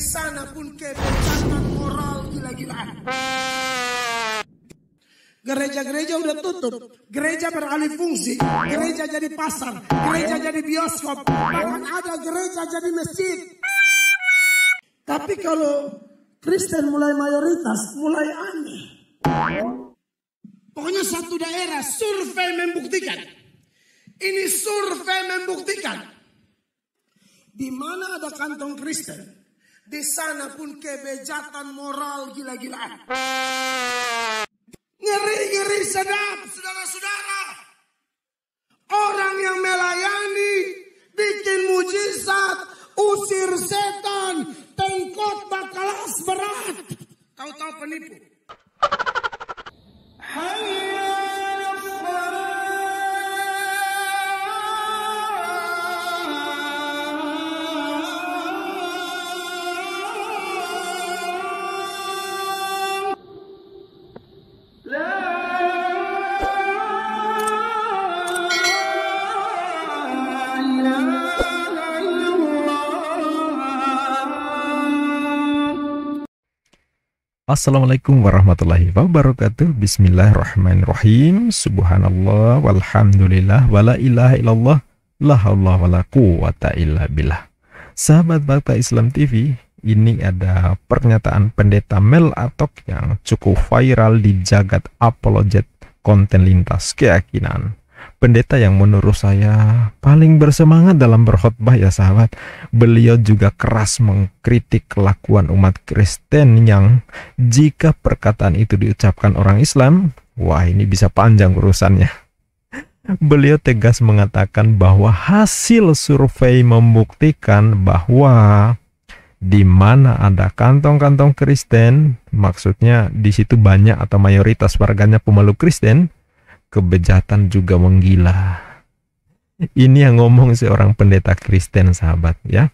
sana pun kebebasan moral gila-gilaan. Gereja-gereja udah tutup, gereja beralih fungsi, gereja jadi pasar, gereja jadi bioskop, bahkan ada gereja jadi masjid. Tapi kalau Kristen mulai mayoritas, mulai aneh. Pokoknya satu daerah survei membuktikan. Ini survei membuktikan. Di mana ada kantong Kristen, di sana pun kebejatan moral gila-gilaan. Ngeri-ngeri sedap, saudara-saudara. Orang yang melayani, bikin mujizat, usir setan, tengkot bakalas berat. Kau tahu penipu. Assalamualaikum warahmatullahi wabarakatuh Bismillahirrahmanirrahim Subhanallah walhamdulillah Wala ilaha illallah La wala quwata illa billah Sahabat Bakta Islam TV Ini ada pernyataan pendeta Mel Atok Yang cukup viral di jagat apologet konten lintas keyakinan pendeta yang menurut saya paling bersemangat dalam berkhutbah ya sahabat. Beliau juga keras mengkritik kelakuan umat Kristen yang jika perkataan itu diucapkan orang Islam, wah ini bisa panjang urusannya. Beliau tegas mengatakan bahwa hasil survei membuktikan bahwa di mana ada kantong-kantong Kristen, maksudnya di situ banyak atau mayoritas warganya pemeluk Kristen, kebejatan juga menggila. Ini yang ngomong seorang pendeta Kristen sahabat ya.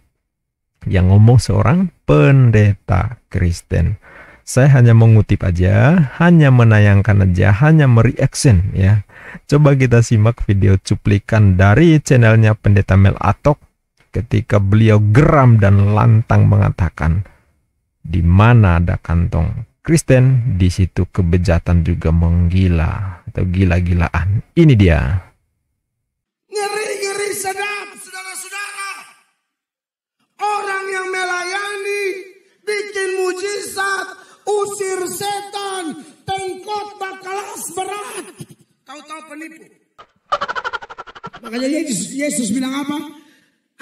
Yang ngomong seorang pendeta Kristen. Saya hanya mengutip aja, hanya menayangkan aja, hanya mereaction ya. Coba kita simak video cuplikan dari channelnya Pendeta Mel Atok ketika beliau geram dan lantang mengatakan, di mana ada kantong Kristen di situ kebejatan juga menggila atau gila-gilaan. Ini dia. Ngeri-ngeri sedap, saudara-saudara. Orang yang melayani, bikin mujizat, usir setan, tengkot bakalas berat. Kau tahu penipu. Makanya Yesus, Yesus bilang apa?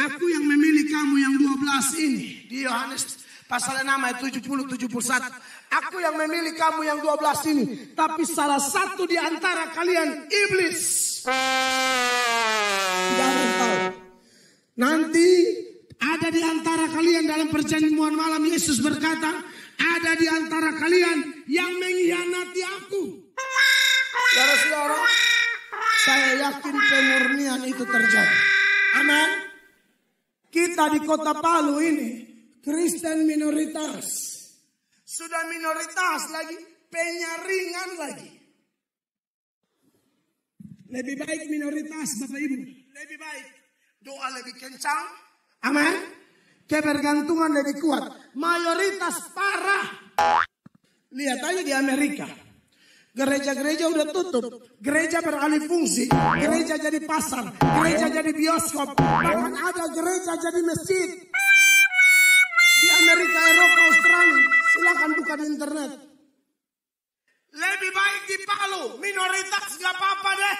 Aku yang memilih kamu yang 12 ini. Di Yohanes pasal 6 ayat 70 71 Aku yang memilih kamu yang 12 ini. Tapi salah satu di antara kalian iblis. Nanti ada di antara kalian dalam perjanjian malam Yesus berkata, ada di antara kalian yang mengkhianati aku. Saudara-saudara, saya yakin pemurnian itu terjadi. Amin. Kita di kota Palu ini Kristen minoritas. Sudah minoritas lagi, penyaringan lagi. Lebih baik minoritas Bapak Ibu. Lebih baik. Doa lebih kencang. Amin. Kebergantungan lebih kuat. Mayoritas parah. Lihat aja di Amerika. Gereja-gereja udah tutup, gereja beralih fungsi, gereja jadi pasar, gereja jadi bioskop, bahkan ada gereja jadi masjid. Di Amerika, Eropa, Australia, Silahkan bukan internet. Lebih baik di Palu, minoritas gak apa-apa deh.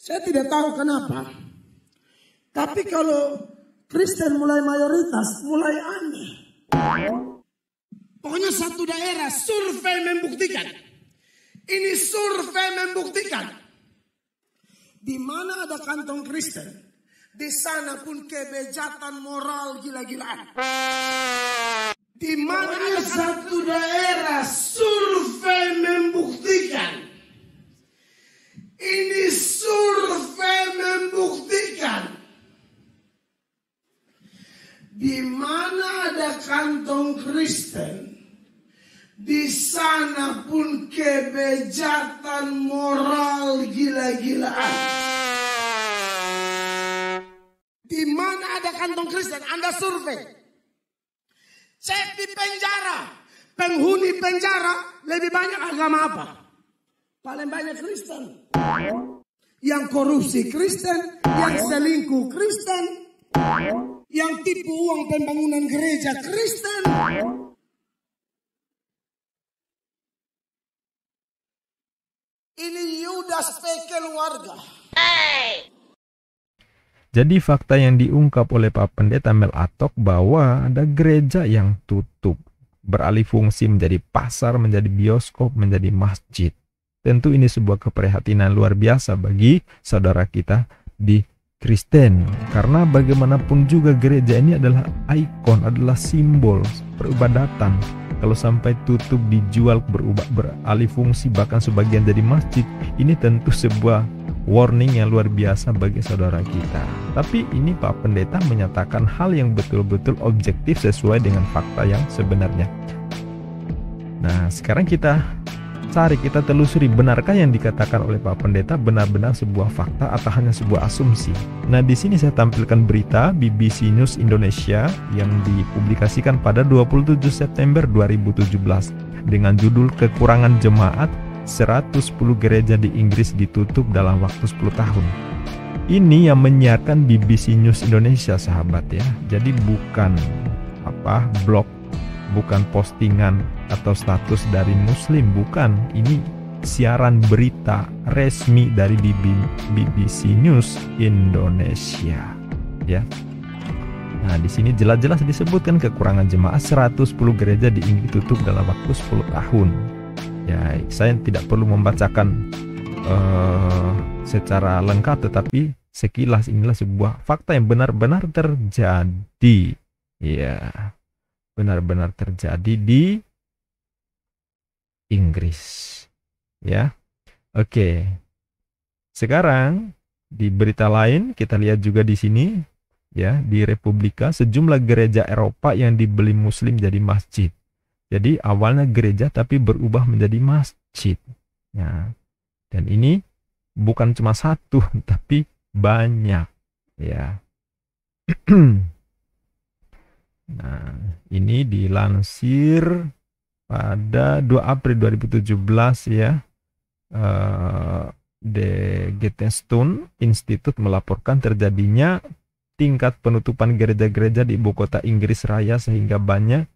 Saya tidak tahu kenapa. Tapi kalau Kristen mulai mayoritas, mulai aneh. Pokoknya satu daerah survei membuktikan. Ini survei membuktikan. Di mana ada kantong Kristen, di sana pun kebejatan moral gila-gilaan. Di mana satu daerah survei membuktikan. Ini survei membuktikan. Di mana ada kantong Kristen, di sana pun kebejatan moral gila-gilaan. Di mana ada kantong Kristen, Anda survei. Cek di penjara. Penghuni penjara lebih banyak agama apa? Paling banyak Kristen. Yang korupsi Kristen, yang selingkuh Kristen, yang tipu uang pembangunan gereja Kristen. Ini Yudas P keluarga. Hey. Jadi fakta yang diungkap oleh Pak Pendeta Mel Atok bahwa ada gereja yang tutup, beralih fungsi menjadi pasar, menjadi bioskop, menjadi masjid. Tentu ini sebuah keprihatinan luar biasa bagi saudara kita di Kristen. Karena bagaimanapun juga gereja ini adalah ikon, adalah simbol peribadatan. Kalau sampai tutup dijual berubah beralih fungsi bahkan sebagian jadi masjid, ini tentu sebuah warning yang luar biasa bagi saudara kita. Tapi ini Pak Pendeta menyatakan hal yang betul-betul objektif sesuai dengan fakta yang sebenarnya. Nah, sekarang kita cari, kita telusuri benarkah yang dikatakan oleh Pak Pendeta benar-benar sebuah fakta atau hanya sebuah asumsi. Nah, di sini saya tampilkan berita BBC News Indonesia yang dipublikasikan pada 27 September 2017 dengan judul Kekurangan Jemaat 110 gereja di Inggris ditutup dalam waktu 10 tahun. Ini yang menyiarkan BBC News Indonesia sahabat ya. Jadi bukan apa blog, bukan postingan atau status dari muslim, bukan. Ini siaran berita resmi dari BBC News Indonesia ya. Nah, di sini jelas-jelas disebutkan kekurangan jemaah 110 gereja di Inggris tutup dalam waktu 10 tahun ya saya tidak perlu membacakan uh, secara lengkap tetapi sekilas inilah sebuah fakta yang benar-benar terjadi ya benar-benar terjadi di Inggris ya oke okay. sekarang di berita lain kita lihat juga di sini ya di Republika sejumlah gereja Eropa yang dibeli muslim jadi masjid jadi awalnya gereja tapi berubah menjadi masjid. Ya. Dan ini bukan cuma satu tapi banyak. Ya. nah, ini dilansir pada 2 April 2017 ya. Uh, eh, The Getestone Institute melaporkan terjadinya tingkat penutupan gereja-gereja di ibu kota Inggris Raya sehingga banyak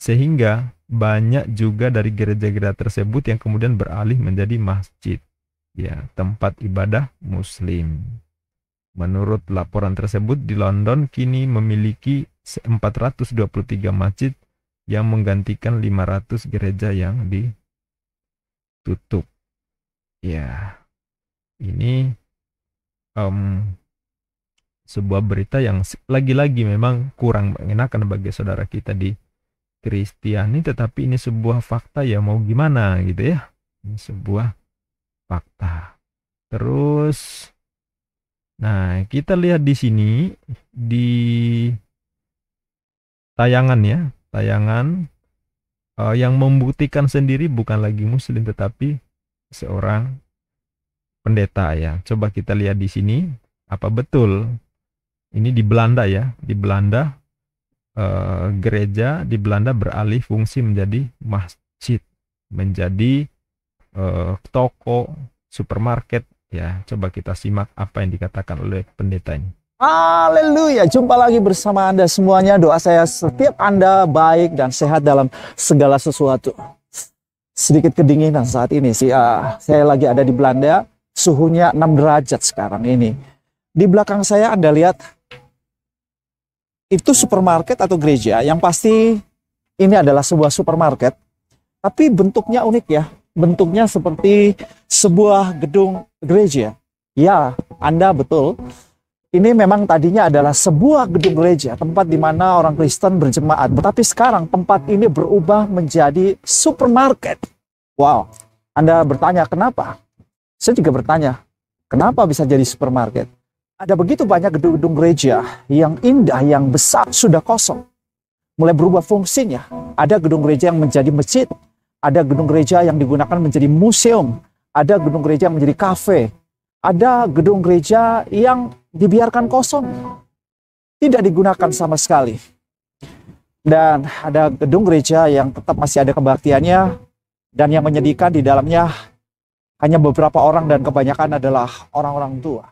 sehingga banyak juga dari gereja-gereja tersebut yang kemudian beralih menjadi masjid, ya, tempat ibadah muslim. Menurut laporan tersebut di London kini memiliki 423 masjid yang menggantikan 500 gereja yang ditutup. Ya, ini um, sebuah berita yang lagi-lagi memang kurang mengenakan bagi saudara kita di Kristiani tetapi ini sebuah fakta ya mau gimana gitu ya. Ini sebuah fakta. Terus nah kita lihat di sini di tayangan ya, tayangan uh, yang membuktikan sendiri bukan lagi muslim tetapi seorang pendeta ya. Coba kita lihat di sini apa betul ini di Belanda ya, di Belanda Eh, gereja di Belanda beralih fungsi menjadi masjid, menjadi uh, toko, supermarket. Ya, coba kita simak apa yang dikatakan oleh pendeta ini. Haleluya, jumpa lagi bersama Anda semuanya. Doa saya setiap Anda baik dan sehat dalam segala sesuatu. Sedikit kedinginan saat ini sih. Uh, saya lagi ada di Belanda, suhunya 6 derajat sekarang ini. Di belakang saya Anda lihat itu supermarket atau gereja yang pasti ini adalah sebuah supermarket tapi bentuknya unik ya bentuknya seperti sebuah gedung gereja ya Anda betul ini memang tadinya adalah sebuah gedung gereja, tempat di mana orang Kristen berjemaat. Tetapi sekarang tempat ini berubah menjadi supermarket. Wow, Anda bertanya kenapa? Saya juga bertanya, kenapa bisa jadi supermarket? Ada begitu banyak gedung-gedung gereja yang indah, yang besar, sudah kosong. Mulai berubah fungsinya. Ada gedung gereja yang menjadi masjid. Ada gedung gereja yang digunakan menjadi museum. Ada gedung gereja yang menjadi kafe. Ada gedung gereja yang dibiarkan kosong. Tidak digunakan sama sekali. Dan ada gedung gereja yang tetap masih ada kebaktiannya. Dan yang menyedihkan di dalamnya hanya beberapa orang dan kebanyakan adalah orang-orang tua.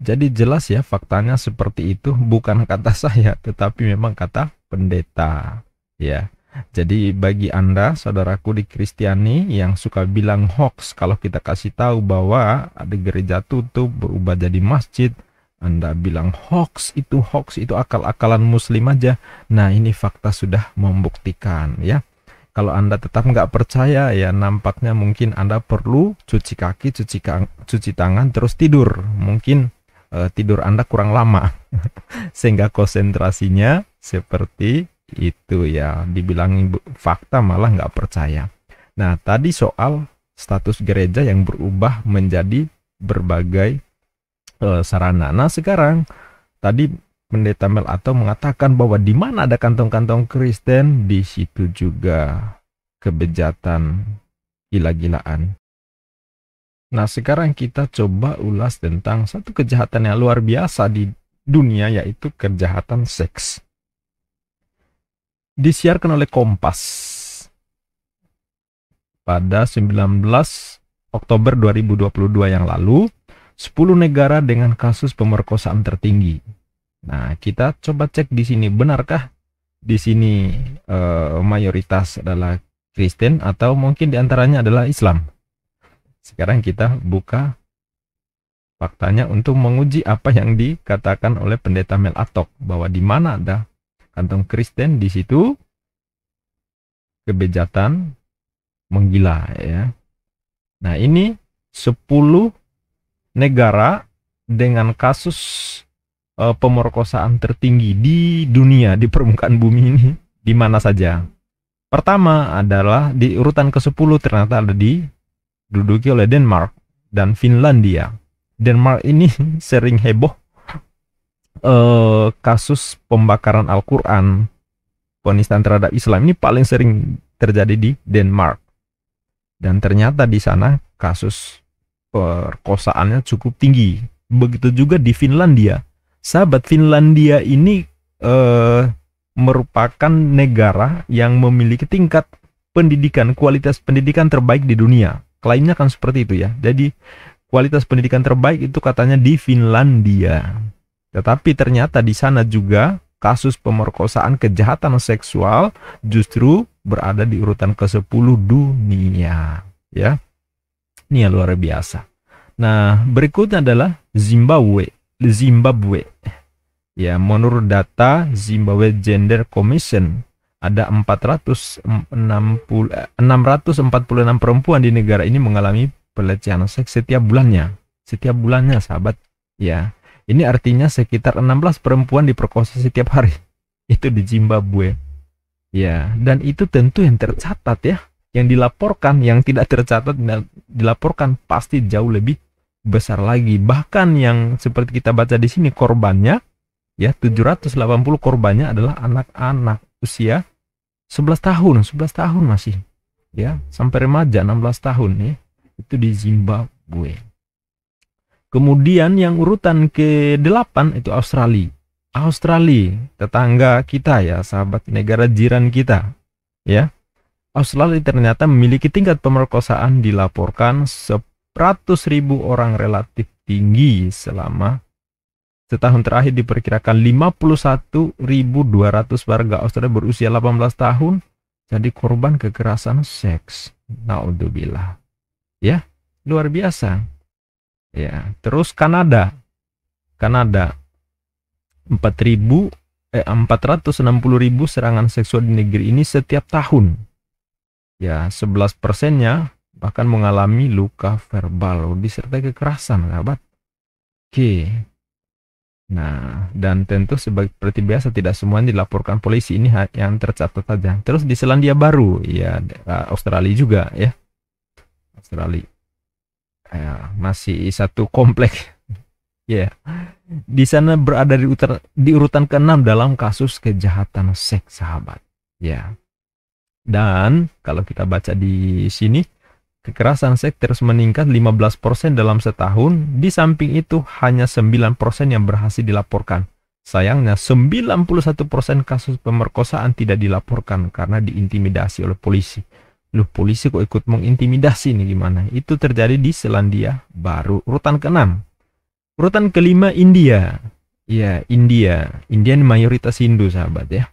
Jadi jelas ya faktanya seperti itu bukan kata saya tetapi memang kata pendeta ya. Jadi bagi Anda saudaraku di Kristiani yang suka bilang hoax kalau kita kasih tahu bahwa ada gereja tutup berubah jadi masjid, Anda bilang hoax itu hoax itu akal-akalan muslim aja. Nah, ini fakta sudah membuktikan ya. Kalau Anda tetap nggak percaya ya nampaknya mungkin Anda perlu cuci kaki, cuci, cuci tangan terus tidur. Mungkin uh, tidur Anda kurang lama. Sehingga konsentrasinya seperti itu ya. Dibilang fakta malah nggak percaya. Nah, tadi soal status gereja yang berubah menjadi berbagai uh, sarana. Nah, sekarang tadi Pendeta Mel atau mengatakan bahwa di mana ada kantong-kantong Kristen, di situ juga kebejatan gila-gilaan Nah, sekarang kita coba ulas tentang satu kejahatan yang luar biasa di dunia, yaitu kejahatan seks. Disiarkan oleh Kompas pada 19 Oktober 2022 yang lalu, 10 negara dengan kasus pemerkosaan tertinggi. Nah, kita coba cek di sini, benarkah di sini eh, mayoritas adalah Kristen atau mungkin diantaranya adalah Islam? Sekarang kita buka faktanya untuk menguji apa yang dikatakan oleh pendeta Mel Atok bahwa di mana ada kantong Kristen di situ kebejatan menggila ya. Nah, ini 10 negara dengan kasus e, pemerkosaan tertinggi di dunia di permukaan bumi ini di mana saja. Pertama adalah di urutan ke-10 ternyata ada di diduduki oleh Denmark dan Finlandia. Denmark ini sering heboh eh, kasus pembakaran Al-Quran, penistaan terhadap Islam ini paling sering terjadi di Denmark. Dan ternyata di sana kasus perkosaannya cukup tinggi. Begitu juga di Finlandia. Sahabat Finlandia ini eh, merupakan negara yang memiliki tingkat pendidikan, kualitas pendidikan terbaik di dunia. Klaimnya kan seperti itu ya. Jadi kualitas pendidikan terbaik itu katanya di Finlandia. Tetapi ternyata di sana juga kasus pemerkosaan kejahatan seksual justru berada di urutan ke-10 dunia, ya. Ini yang luar biasa. Nah, berikutnya adalah Zimbabwe. Zimbabwe. Ya, menurut data Zimbabwe Gender Commission ada 460 646 eh, perempuan di negara ini mengalami pelecehan seks setiap bulannya. Setiap bulannya, sahabat. Ya. Ini artinya sekitar 16 perempuan diperkosa setiap hari. Itu di Zimbabwe. Ya, dan itu tentu yang tercatat ya. Yang dilaporkan, yang tidak tercatat dilaporkan pasti jauh lebih besar lagi. Bahkan yang seperti kita baca di sini korbannya ya 780 korbannya adalah anak-anak usia 11 tahun, 11 tahun masih ya, sampai remaja 16 tahun ya. Itu di Zimbabwe. Kemudian yang urutan ke-8 itu Australia. Australia, tetangga kita ya, sahabat negara jiran kita ya. Australia ternyata memiliki tingkat pemerkosaan dilaporkan 100.000 orang relatif tinggi selama Setahun terakhir diperkirakan 51.200 warga Australia berusia 18 tahun jadi korban kekerasan seks. Naudzubillah. Ya, luar biasa. Ya, terus Kanada. Kanada 4.000 eh 460.000 serangan seksual di negeri ini setiap tahun. Ya, 11 persennya bahkan mengalami luka verbal disertai kekerasan, sahabat. Oke, Nah, dan tentu seperti biasa tidak semuanya dilaporkan polisi ini yang tercatat saja. Terus di Selandia Baru, ya Australia juga ya. Australia. Ya, masih satu kompleks. ya. Yeah. Di sana berada di, utara, di urutan ke-6 dalam kasus kejahatan seks sahabat. Ya. Yeah. Dan kalau kita baca di sini Kekerasan seks terus meningkat 15% dalam setahun, di samping itu hanya 9% yang berhasil dilaporkan. Sayangnya 91% kasus pemerkosaan tidak dilaporkan karena diintimidasi oleh polisi. Loh polisi kok ikut mengintimidasi ini gimana? Itu terjadi di Selandia Baru. Urutan ke-6. Urutan kelima India. Ya, India. India ini mayoritas Hindu, sahabat ya.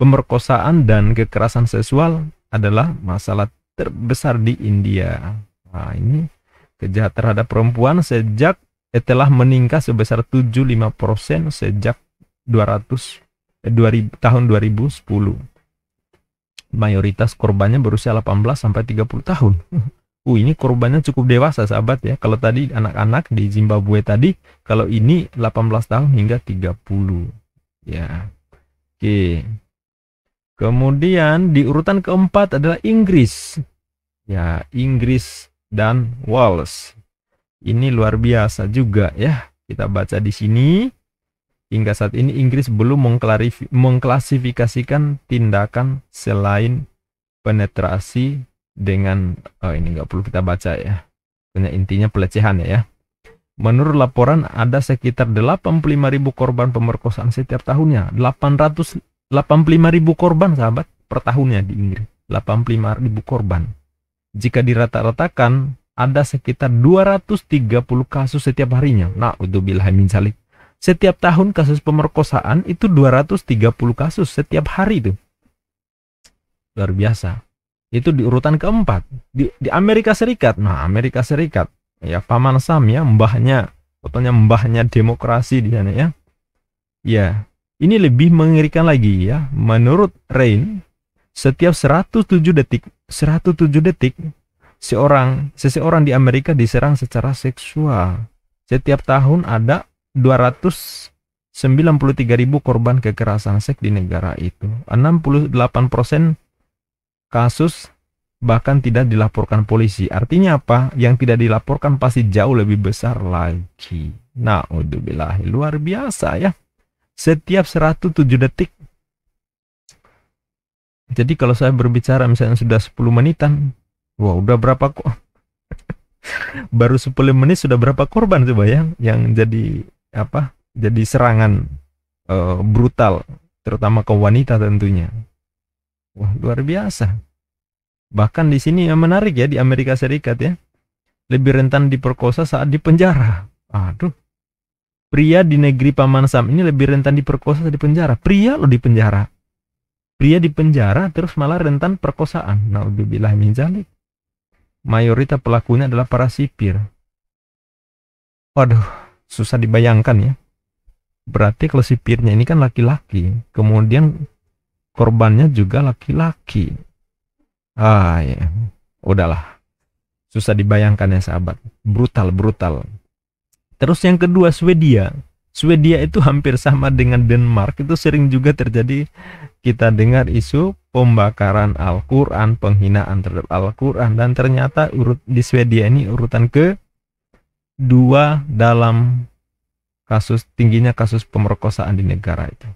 Pemerkosaan dan kekerasan seksual adalah masalah terbesar di India. Nah, ini kejahatan terhadap perempuan sejak eh, telah meningkat sebesar 75% sejak 200 eh, 2000, tahun 2010. Mayoritas korbannya berusia 18 sampai 30 tahun. Uh, ini korbannya cukup dewasa sahabat ya. Kalau tadi anak-anak di Zimbabwe tadi, kalau ini 18 tahun hingga 30. Ya. Oke. Okay. Kemudian di urutan keempat adalah Inggris. Ya, Inggris dan Wales. Ini luar biasa juga ya. Kita baca di sini. Hingga saat ini Inggris belum mengklasifikasikan tindakan selain penetrasi dengan oh ini nggak perlu kita baca ya. Karena intinya pelecehan ya. Menurut laporan ada sekitar 85.000 korban pemerkosaan setiap tahunnya. 800 ribu korban sahabat per tahunnya di Inggris. ribu korban. Jika dirata-ratakan ada sekitar 230 kasus setiap harinya. Nah, itu min salib. Setiap tahun kasus pemerkosaan itu 230 kasus setiap hari itu. Luar biasa. Itu di urutan keempat di, di Amerika Serikat. Nah, Amerika Serikat ya paman Sam ya mbahnya, Fotonya mbahnya demokrasi di sana ya. Ya, ini lebih mengerikan lagi ya. Menurut Rain, setiap 107 detik, 107 detik seorang seseorang di Amerika diserang secara seksual. Setiap tahun ada 293.000 korban kekerasan seks di negara itu. 68% kasus bahkan tidak dilaporkan polisi. Artinya apa? Yang tidak dilaporkan pasti jauh lebih besar lagi. Nah, udah luar biasa ya setiap 107 detik. Jadi kalau saya berbicara misalnya sudah 10 menitan, wah udah berapa kok? Baru 10 menit sudah berapa korban coba ya yang jadi apa? Jadi serangan uh, brutal terutama ke wanita tentunya. Wah, luar biasa. Bahkan di sini yang menarik ya di Amerika Serikat ya. Lebih rentan diperkosa saat di penjara. Aduh. Pria di negeri Paman Sam ini lebih rentan diperkosa dari penjara. Pria lo di penjara. Pria di penjara terus malah rentan perkosaan. Naudzubillah min zalik. Mayoritas pelakunya adalah para sipir. Waduh, susah dibayangkan ya. Berarti kalau sipirnya ini kan laki-laki, kemudian korbannya juga laki-laki. Ah ya, udahlah. Susah dibayangkan ya sahabat. Brutal, brutal. Terus yang kedua Swedia. Swedia itu hampir sama dengan Denmark. Itu sering juga terjadi kita dengar isu pembakaran Al-Qur'an, penghinaan terhadap Al-Qur'an dan ternyata urut di Swedia ini urutan ke dua dalam kasus tingginya kasus pemerkosaan di negara itu.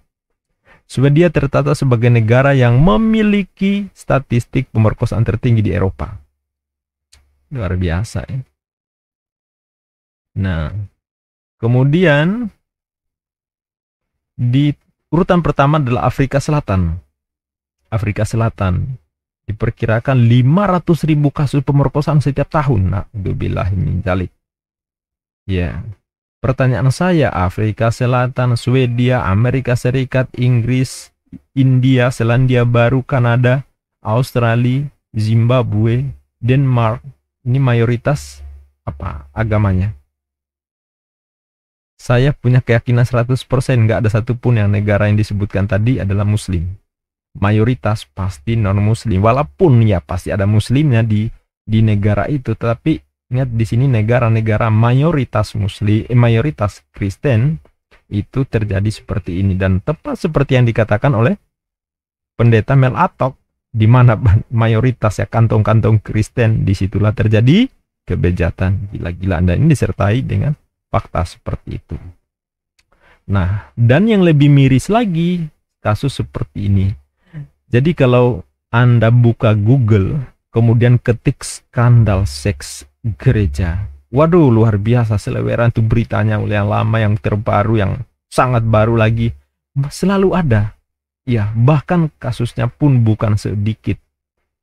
Swedia tertata sebagai negara yang memiliki statistik pemerkosaan tertinggi di Eropa. Luar biasa ya. Nah, kemudian di urutan pertama adalah Afrika Selatan. Afrika Selatan diperkirakan 500 ribu kasus pemerkosaan setiap tahun. Nah, ini dalik. Ya. Pertanyaan saya, Afrika Selatan, Swedia, Amerika Serikat, Inggris, India, Selandia Baru, Kanada, Australia, Zimbabwe, Denmark, ini mayoritas apa agamanya? Saya punya keyakinan 100% gak ada satupun yang negara yang disebutkan tadi adalah muslim. Mayoritas pasti non-muslim. Walaupun ya pasti ada muslimnya di di negara itu. Tetapi ingat di sini negara-negara mayoritas muslim, eh, mayoritas Kristen itu terjadi seperti ini. Dan tepat seperti yang dikatakan oleh pendeta Mel Atok di mana mayoritas ya kantong-kantong Kristen disitulah terjadi kebejatan gila-gilaan dan ini disertai dengan fakta seperti itu. Nah, dan yang lebih miris lagi kasus seperti ini. Jadi kalau Anda buka Google, kemudian ketik skandal seks gereja. Waduh, luar biasa seleweran itu beritanya yang lama, yang terbaru, yang sangat baru lagi. Selalu ada. Ya, bahkan kasusnya pun bukan sedikit.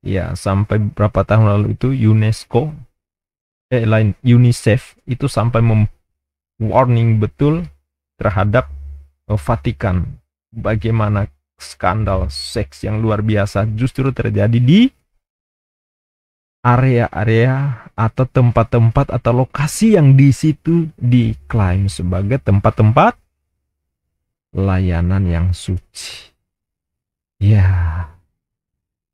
Ya, sampai berapa tahun lalu itu UNESCO eh, lain UNICEF itu sampai mem warning betul terhadap eh, Vatikan bagaimana skandal seks yang luar biasa justru terjadi di area-area atau tempat-tempat atau lokasi yang di situ diklaim sebagai tempat-tempat layanan yang suci. Ya,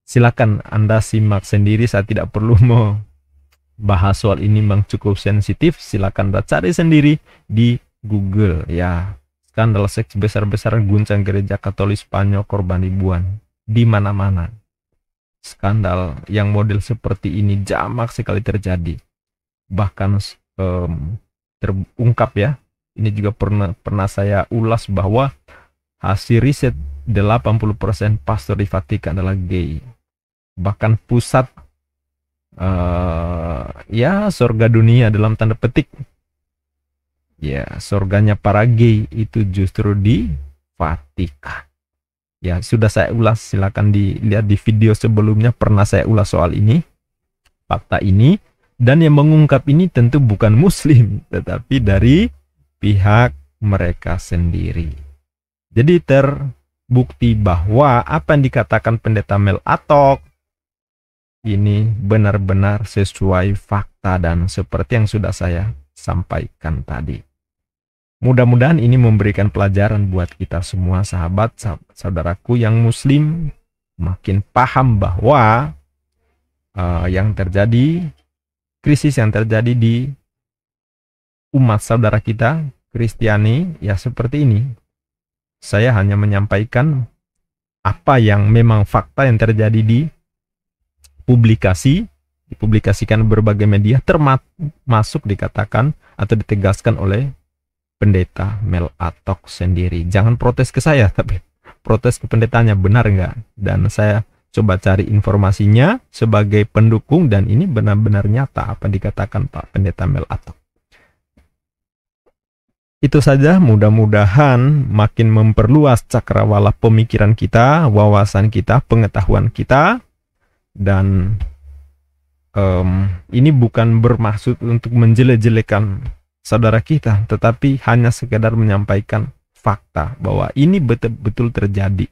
silakan Anda simak sendiri. Saya tidak perlu mau bahas soal ini memang cukup sensitif, silakan Anda cari sendiri di Google ya. Skandal seks besar-besaran guncang gereja Katolik Spanyol korban ribuan di mana-mana. Skandal yang model seperti ini jamak sekali terjadi. Bahkan um, terungkap ya. Ini juga pernah pernah saya ulas bahwa hasil riset 80% pastor di Vatikan adalah gay. Bahkan pusat uh, ya surga dunia dalam tanda petik ya surganya para gay itu justru di Fatika. ya sudah saya ulas silakan dilihat di video sebelumnya pernah saya ulas soal ini fakta ini dan yang mengungkap ini tentu bukan muslim tetapi dari pihak mereka sendiri jadi terbukti bahwa apa yang dikatakan pendeta Mel Atok ini benar-benar sesuai fakta dan seperti yang sudah saya sampaikan tadi. Mudah-mudahan ini memberikan pelajaran buat kita semua sahabat, sahabat saudaraku yang muslim makin paham bahwa uh, yang terjadi krisis yang terjadi di umat saudara kita Kristiani ya seperti ini. Saya hanya menyampaikan apa yang memang fakta yang terjadi di publikasi dipublikasikan berbagai media termasuk dikatakan atau ditegaskan oleh pendeta Mel Atok sendiri. Jangan protes ke saya tapi protes ke pendetanya benar nggak? Dan saya coba cari informasinya sebagai pendukung dan ini benar-benar nyata apa dikatakan Pak Pendeta Mel Atok. Itu saja, mudah-mudahan makin memperluas cakrawala pemikiran kita, wawasan kita, pengetahuan kita, dan um, ini bukan bermaksud untuk menjelek-jelekan saudara kita tetapi hanya sekedar menyampaikan fakta bahwa ini betul-betul terjadi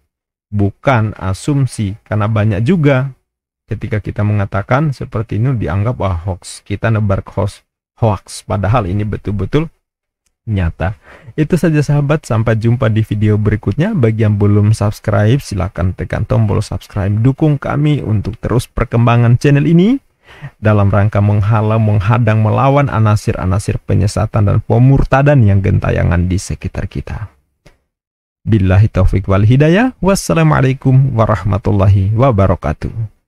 bukan asumsi karena banyak juga ketika kita mengatakan seperti ini dianggap wah hoax kita nebar hoax hoax padahal ini betul-betul nyata. Itu saja sahabat, sampai jumpa di video berikutnya. Bagi yang belum subscribe, silahkan tekan tombol subscribe. Dukung kami untuk terus perkembangan channel ini dalam rangka menghalau, menghadang, melawan anasir-anasir penyesatan dan pemurtadan yang gentayangan di sekitar kita. Billahi taufiq wal hidayah. Wassalamualaikum warahmatullahi wabarakatuh.